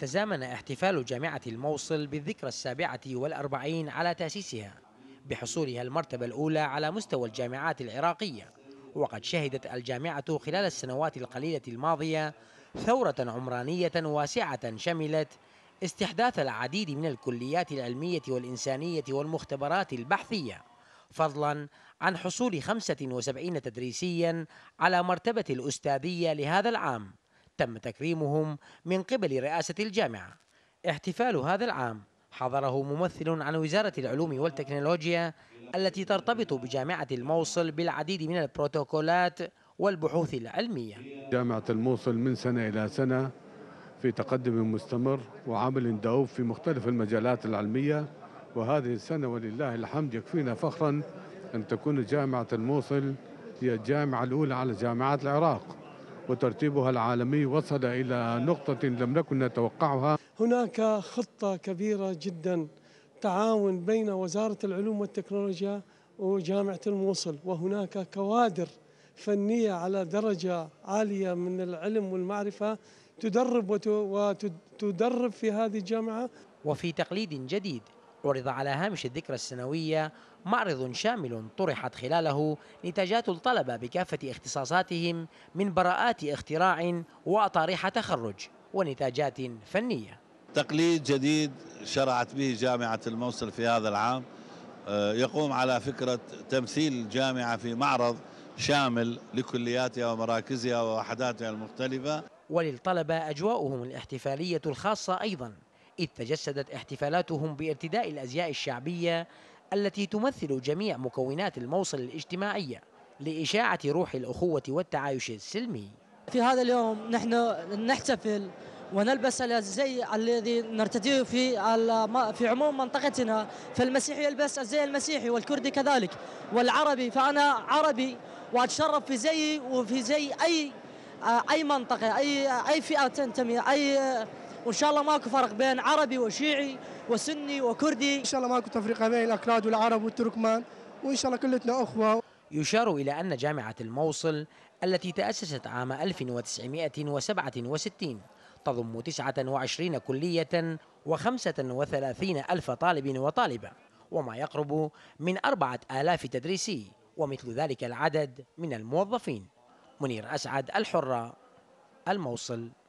تزامن احتفال جامعة الموصل بالذكرى السابعة والأربعين على تأسيسها بحصولها المرتبة الأولى على مستوى الجامعات العراقية وقد شهدت الجامعة خلال السنوات القليلة الماضية ثورة عمرانية واسعة شملت استحداث العديد من الكليات العلمية والإنسانية والمختبرات البحثية فضلا عن حصول 75 تدريسيا على مرتبة الأستاذية لهذا العام تم تكريمهم من قبل رئاسة الجامعة احتفال هذا العام حضره ممثل عن وزارة العلوم والتكنولوجيا التي ترتبط بجامعة الموصل بالعديد من البروتوكولات والبحوث العلمية جامعة الموصل من سنة إلى سنة في تقدم مستمر وعمل دؤوب في مختلف المجالات العلمية وهذه السنة ولله الحمد يكفينا فخرا أن تكون جامعة الموصل هي الجامعة الأولى على جامعات العراق وترتيبها العالمي وصل إلى نقطة لم نكن نتوقعها هناك خطة كبيرة جدا تعاون بين وزارة العلوم والتكنولوجيا وجامعة الموصل وهناك كوادر فنية على درجة عالية من العلم والمعرفة تدرب وتدرب في هذه الجامعة وفي تقليد جديد عرض على هامش الذكرى السنوية معرض شامل طرحت خلاله نتاجات الطلبة بكافة اختصاصاتهم من براءات اختراع وأطارحة تخرج ونتاجات فنية تقليد جديد شرعت به جامعة الموصل في هذا العام آه، يقوم على فكرة تمثيل الجامعة في معرض شامل لكلياتها ومراكزها ووحداتها المختلفة وللطلبة أجواؤهم الاحتفالية الخاصة أيضاً إذ تجسدت احتفالاتهم بارتداء الأزياء الشعبية التي تمثل جميع مكونات الموصل الاجتماعية لإشاعة روح الأخوة والتعايش السلمي في هذا اليوم نحن نحتفل ونلبس الزي الذي نرتديه في في عموم منطقتنا فالمسيحي يلبس الزي المسيحي والكردي كذلك والعربي فأنا عربي وأتشرف في زيي وفي زي أي أي منطقة أي أي فئة تنتمي أي وان شاء الله ماكو فرق بين عربي وشيعي وسني وكردي ان شاء الله ماكو تفرقه بين الاكراد والعرب والتركمان وان شاء الله كلتنا اخوه يشار الى ان جامعه الموصل التي تاسست عام 1967 تضم 29 كليه و35 ألف طالب وطالبة وما يقرب من أربعة آلاف تدريسي ومثل ذلك العدد من الموظفين منير أسعد الحرة الموصل